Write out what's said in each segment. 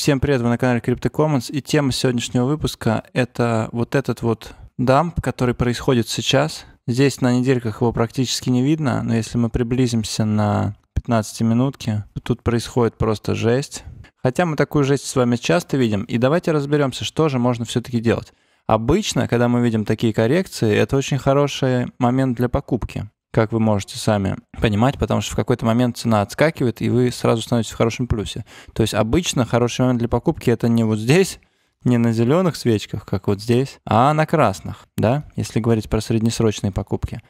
Всем привет, вы на канале Crypto Commons, и тема сегодняшнего выпуска – это вот этот вот дамп, который происходит сейчас. Здесь на недельках его практически не видно, но если мы приблизимся на 15 минутки, то тут происходит просто жесть. Хотя мы такую жесть с вами часто видим, и давайте разберемся, что же можно все-таки делать. Обычно, когда мы видим такие коррекции, это очень хороший момент для покупки как вы можете сами понимать, потому что в какой-то момент цена отскакивает, и вы сразу становитесь в хорошем плюсе. То есть обычно хороший момент для покупки это не вот здесь, не на зеленых свечках, как вот здесь, а на красных, да, если говорить про среднесрочные покупки.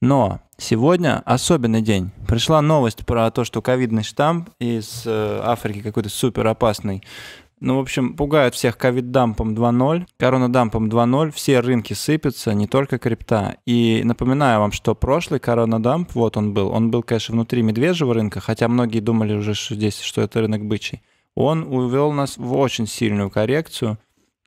Но сегодня особенный день. Пришла новость про то, что ковидный штамп из э, Африки какой-то супер опасный ну, в общем, пугают всех ковид-дампом 2.0, коронадампом 2.0, все рынки сыпятся, не только крипта. И напоминаю вам, что прошлый коронадамп, вот он был, он был, конечно, внутри медвежьего рынка, хотя многие думали уже что здесь, что это рынок бычий. Он увел нас в очень сильную коррекцию.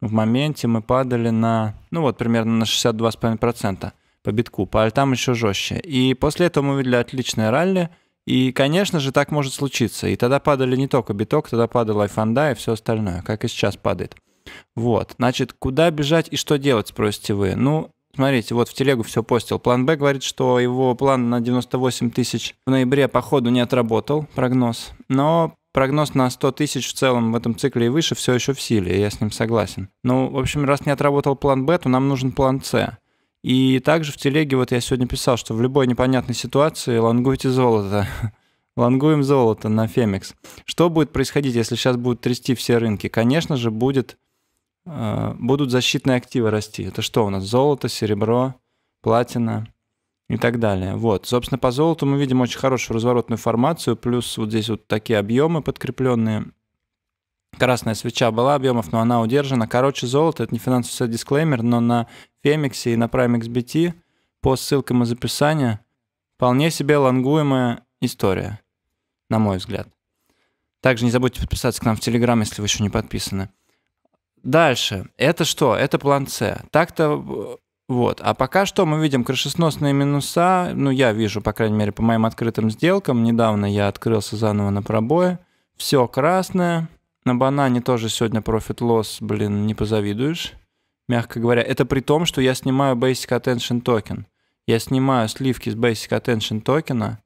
В моменте мы падали на, ну вот, примерно на 62,5% по битку, по альтам еще жестче. И после этого мы увидели отличное ралли – и, конечно же, так может случиться. И тогда падали не только биток, тогда падал Фонда и все остальное, как и сейчас падает. Вот, значит, куда бежать и что делать, спросите вы. Ну, Смотрите, вот в телегу все постил. План Б говорит, что его план на 98 тысяч в ноябре походу не отработал, прогноз. Но прогноз на 100 тысяч в целом в этом цикле и выше все еще в силе, я с ним согласен. Ну, в общем, раз не отработал план Б, то нам нужен план С. И также в телеге, вот я сегодня писал, что в любой непонятной ситуации лонгуйте золото. Лонгуем золото на Фемикс. Что будет происходить, если сейчас будут трясти все рынки? Конечно же, будет, э, будут защитные активы расти. Это что у нас? Золото, серебро, платина и так далее. Вот, собственно, по золоту мы видим очень хорошую разворотную формацию, плюс вот здесь вот такие объемы подкрепленные красная свеча была объемов, но она удержана. Короче, золото, это не финансовый совет, дисклеймер, но на Фемиксе и на Prime XBT по ссылкам из описания вполне себе лонгуемая история, на мой взгляд. Также не забудьте подписаться к нам в Телеграм, если вы еще не подписаны. Дальше. Это что? Это план С. Так-то э, вот. А пока что мы видим крышесносные минуса. Ну, я вижу, по крайней мере, по моим открытым сделкам. Недавно я открылся заново на пробое. Все красное. На банане тоже сегодня профит-лосс, блин, не позавидуешь. Мягко говоря, это при том, что я снимаю Basic Attention токен. Я снимаю сливки с Basic Attention токена,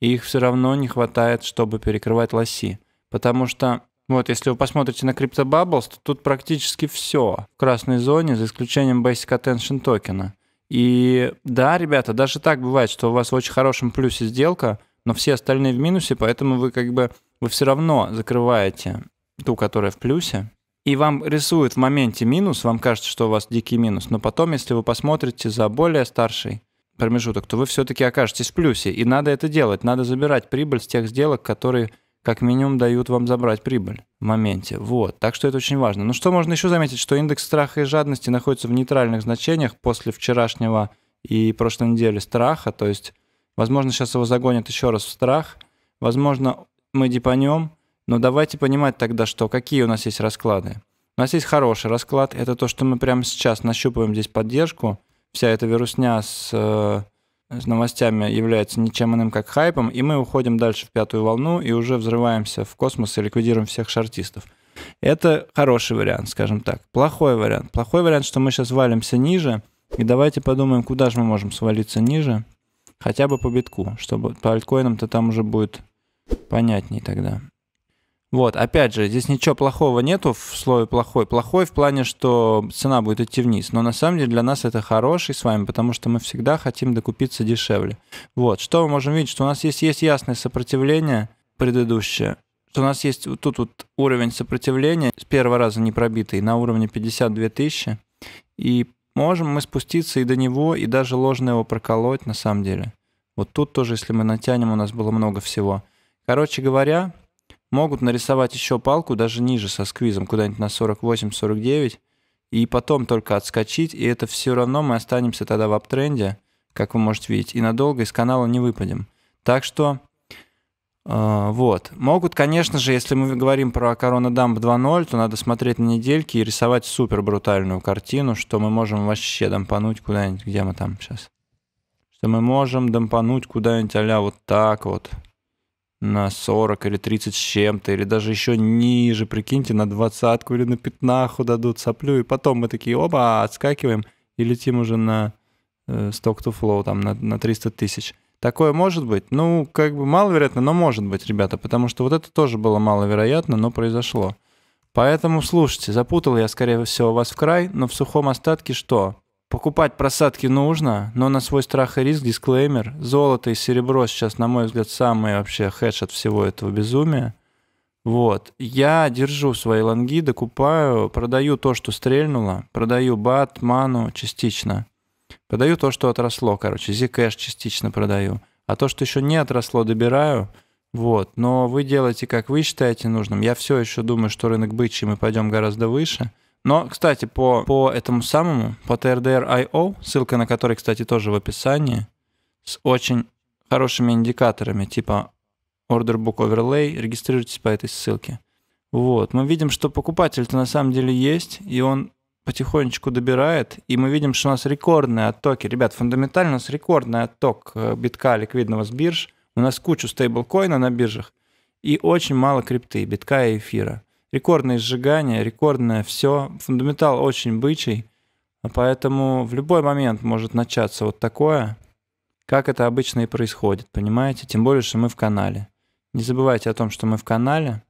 и их все равно не хватает, чтобы перекрывать лоси. Потому что, вот, если вы посмотрите на CryptoBubbles, то тут практически все в красной зоне, за исключением Basic Attention токена. И да, ребята, даже так бывает, что у вас в очень хорошем плюсе сделка, но все остальные в минусе, поэтому вы как бы вы все равно закрываете ту, которая в плюсе, и вам рисует в моменте минус, вам кажется, что у вас дикий минус, но потом, если вы посмотрите за более старший промежуток, то вы все-таки окажетесь в плюсе. И надо это делать, надо забирать прибыль с тех сделок, которые как минимум дают вам забрать прибыль в моменте. Вот, так что это очень важно. Ну что можно еще заметить, что индекс страха и жадности находится в нейтральных значениях после вчерашнего и прошлой недели страха, то есть, возможно, сейчас его загонят еще раз в страх, возможно, мы депанем, но давайте понимать тогда, что какие у нас есть расклады. У нас есть хороший расклад, это то, что мы прямо сейчас нащупываем здесь поддержку. Вся эта вирусня с, э, с новостями является ничем иным, как хайпом, и мы уходим дальше в пятую волну и уже взрываемся в космос и ликвидируем всех шартистов. Это хороший вариант, скажем так. Плохой вариант. Плохой вариант, что мы сейчас валимся ниже, и давайте подумаем, куда же мы можем свалиться ниже, хотя бы по битку, чтобы по альткоинам-то там уже будет понятней тогда. Вот, опять же, здесь ничего плохого нету в слове плохой. Плохой в плане, что цена будет идти вниз. Но на самом деле для нас это хороший с вами, потому что мы всегда хотим докупиться дешевле. Вот, что мы можем видеть, что у нас есть, есть ясное сопротивление предыдущее, что у нас есть вот тут вот уровень сопротивления с первого раза не пробитый на уровне 52 тысячи. И можем мы спуститься и до него, и даже ложно его проколоть на самом деле. Вот тут тоже, если мы натянем, у нас было много всего. Короче говоря, могут нарисовать еще палку даже ниже со сквизом, куда-нибудь на 48-49, и потом только отскочить, и это все равно мы останемся тогда в аптренде, как вы можете видеть, и надолго из канала не выпадем. Так что, э, вот. Могут, конечно же, если мы говорим про Корона Дамп 2.0, то надо смотреть на недельки и рисовать супер брутальную картину, что мы можем вообще дампануть куда-нибудь, где мы там сейчас. Что мы можем дампануть куда-нибудь а вот так вот на 40 или 30 с чем-то, или даже еще ниже, прикиньте, на двадцатку или на пятнаху дадут соплю, и потом мы такие, оба, отскакиваем и летим уже на э, stock to flow, там, на, на 300 тысяч. Такое может быть? Ну, как бы маловероятно, но может быть, ребята, потому что вот это тоже было маловероятно, но произошло. Поэтому слушайте, запутал я, скорее всего, вас в край, но в сухом остатке что? Покупать просадки нужно, но на свой страх и риск дисклеймер. Золото и серебро сейчас, на мой взгляд, самые вообще хедж от всего этого безумия. Вот. Я держу свои лонги, докупаю, продаю то, что стрельнуло, продаю бат, ману частично. Продаю то, что отросло, короче, Zcash частично продаю. А то, что еще не отросло, добираю. Вот. Но вы делаете, как вы считаете нужным. Я все еще думаю, что рынок бычий, мы пойдем гораздо выше – но, кстати, по, по этому самому, по TRDR.io, ссылка на который, кстати, тоже в описании, с очень хорошими индикаторами, типа Order Book Overlay, регистрируйтесь по этой ссылке. Вот, мы видим, что покупатель-то на самом деле есть, и он потихонечку добирает, и мы видим, что у нас рекордные оттоки. Ребят, фундаментально у нас рекордный отток э, битка ликвидного с бирж. У нас кучу стейблкоина на биржах и очень мало крипты, битка и эфира рекордное сжигание, рекордное все. Фундаментал очень бычий, поэтому в любой момент может начаться вот такое, как это обычно и происходит, понимаете? Тем более, что мы в канале. Не забывайте о том, что мы в канале,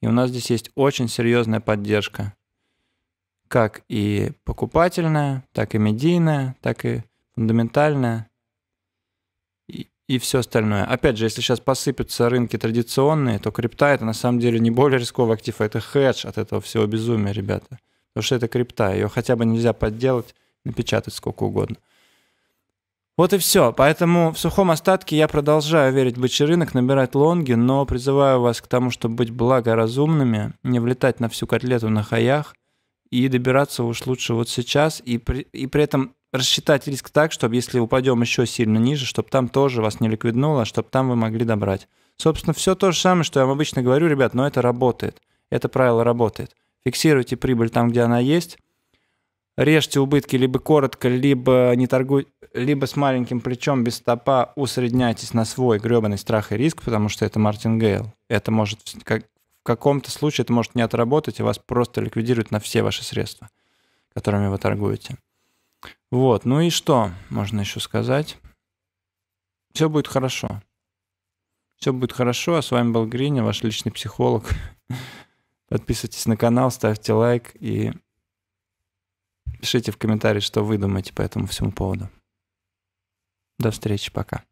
и у нас здесь есть очень серьезная поддержка. Как и покупательная, так и медийная, так и фундаментальная и все остальное. Опять же, если сейчас посыпятся рынки традиционные, то крипта это на самом деле не более рисковый актив, а это хедж от этого всего безумия, ребята. Потому что это крипта, ее хотя бы нельзя подделать, напечатать сколько угодно. Вот и все. Поэтому в сухом остатке я продолжаю верить в бычий рынок, набирать лонги, но призываю вас к тому, чтобы быть благоразумными, не влетать на всю котлету на хаях и добираться уж лучше вот сейчас. И при, и при этом рассчитать риск так, чтобы если упадем еще сильно ниже, чтобы там тоже вас не ликвиднуло, а чтобы там вы могли добрать. Собственно, все то же самое, что я вам обычно говорю, ребят, но это работает. Это правило работает. Фиксируйте прибыль там, где она есть. Режьте убытки либо коротко, либо не торгуй, либо с маленьким плечом без стопа усредняйтесь на свой гребаный страх и риск, потому что это Мартин Гейл. Это может как, в каком-то случае это может не отработать, и вас просто ликвидируют на все ваши средства, которыми вы торгуете. Вот, ну и что можно еще сказать? Все будет хорошо. Все будет хорошо. А с вами был Гриня, ваш личный психолог. Подписывайтесь на канал, ставьте лайк и пишите в комментарии, что вы думаете по этому всему поводу. До встречи, пока.